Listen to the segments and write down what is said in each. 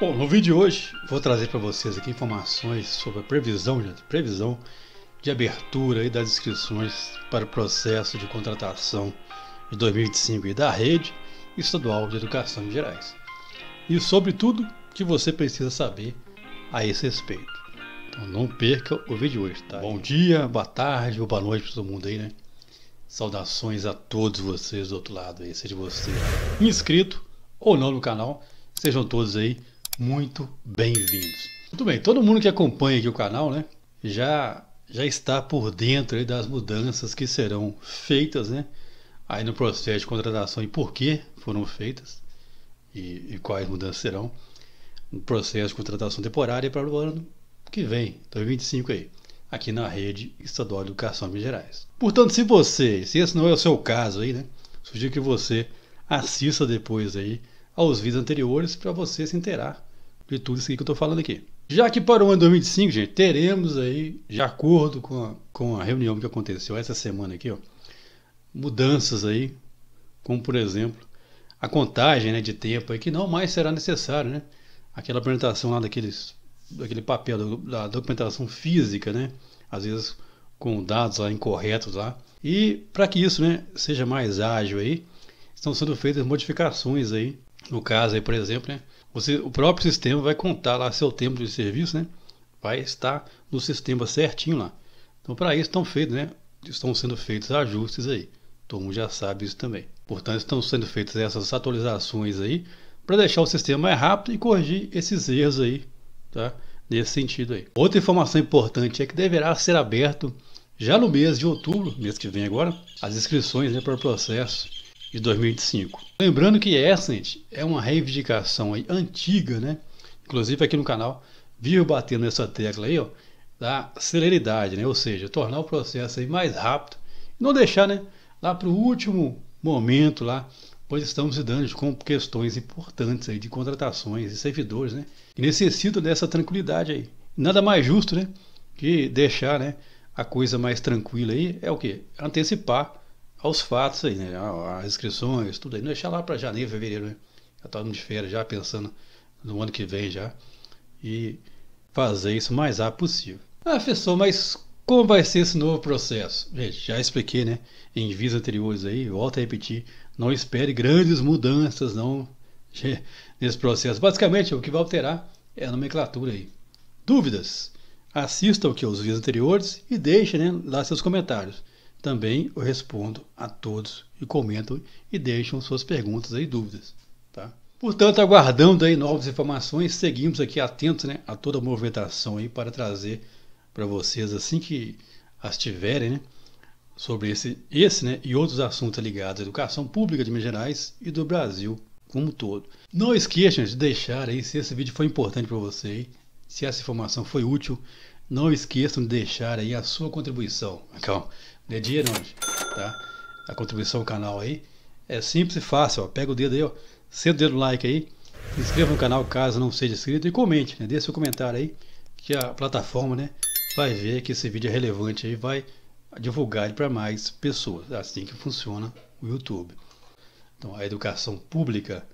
Bom, no vídeo de hoje vou trazer para vocês aqui informações sobre a previsão, gente, previsão de abertura e das inscrições para o processo de contratação de 2025 e da rede estadual de educação de Gerais. E sobre tudo que você precisa saber a esse respeito. Então não perca o vídeo hoje, tá? Bom dia, boa tarde ou boa noite para todo mundo aí, né? Saudações a todos vocês do outro lado aí, seja você inscrito ou não no canal. Sejam todos aí muito bem-vindos. Muito bem, todo mundo que acompanha aqui o canal, né, já já está por dentro das mudanças que serão feitas, né, aí no processo de contratação e por que foram feitas e, e quais mudanças serão no processo de contratação temporária para o ano que vem, 2025 aí, aqui na rede estadual de educação de Minas Gerais. Portanto, se você, se esse não é o seu caso aí, né, sugiro que você assista depois aí aos vídeos anteriores para você se inteirar de tudo isso que eu estou falando aqui. Já que para o ano 2025, gente, teremos aí, de acordo com a, com a reunião que aconteceu essa semana aqui, ó, mudanças aí, como por exemplo a contagem né, de tempo aí, que não mais será necessário, né? Aquela apresentação lá daqueles, daquele papel do, da documentação física, né? Às vezes com dados lá incorretos lá. E para que isso, né, seja mais ágil aí, estão sendo feitas modificações aí. No caso aí, por exemplo, né? Você, o próprio sistema vai contar lá seu tempo de serviço, né? Vai estar no sistema certinho lá. Então, para isso estão feitos, né? Estão sendo feitos ajustes aí. Todo mundo já sabe isso também. Portanto, estão sendo feitas essas atualizações aí para deixar o sistema mais rápido e corrigir esses erros aí, tá? Nesse sentido aí. Outra informação importante é que deverá ser aberto já no mês de outubro, mês que vem agora, as inscrições né, para o processo de 2005. Lembrando que Essent é uma reivindicação aí antiga, né? Inclusive aqui no canal, vivo batendo nessa tecla aí, ó, da celeridade, né? Ou seja, tornar o processo aí mais rápido e não deixar, né, lá para o último momento lá, pois estamos lidando com questões importantes aí de contratações e servidores, né? E necessitam dessa tranquilidade aí. Nada mais justo, né, que deixar, né, a coisa mais tranquila aí é o que? Antecipar aos fatos aí, né? As inscrições, tudo aí. Não deixar lá para janeiro, fevereiro, né? Já tá de férias, já pensando no ano que vem já. E fazer isso o mais rápido possível. Ah, professor, mas como vai ser esse novo processo? Gente, já expliquei, né? Em vídeos anteriores aí, volto a repetir, não espere grandes mudanças não nesse processo. Basicamente, o que vai alterar é a nomenclatura aí. Dúvidas? Assista o que os vídeos anteriores e deixe né, lá seus comentários. Também eu respondo a todos que comentam e deixam suas perguntas e dúvidas. Tá? Portanto, aguardando aí novas informações, seguimos aqui atentos né, a toda a movimentação aí para trazer para vocês assim que as tiverem, né, sobre esse, esse né, e outros assuntos ligados à educação pública de Minas Gerais e do Brasil como um todo. Não esqueçam de deixar aí se esse vídeo foi importante para você, se essa informação foi útil, não esqueçam de deixar aí a sua contribuição. Calma. Tá de é né, dinheiro, tá? A contribuição ao canal aí. É simples e fácil, ó. Pega o dedo aí, ó. Senta o dedo no like aí. Se inscreva no canal caso não seja inscrito e comente, né? Dê seu comentário aí que a plataforma, né, vai ver que esse vídeo é relevante aí, vai divulgar para mais pessoas. É assim que funciona o YouTube. Então, a educação pública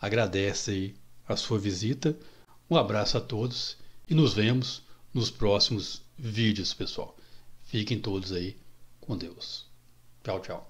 agradece aí a sua visita. Um abraço a todos e nos vemos nos próximos vídeos, pessoal. Fiquem todos aí com Deus. Tchau, tchau.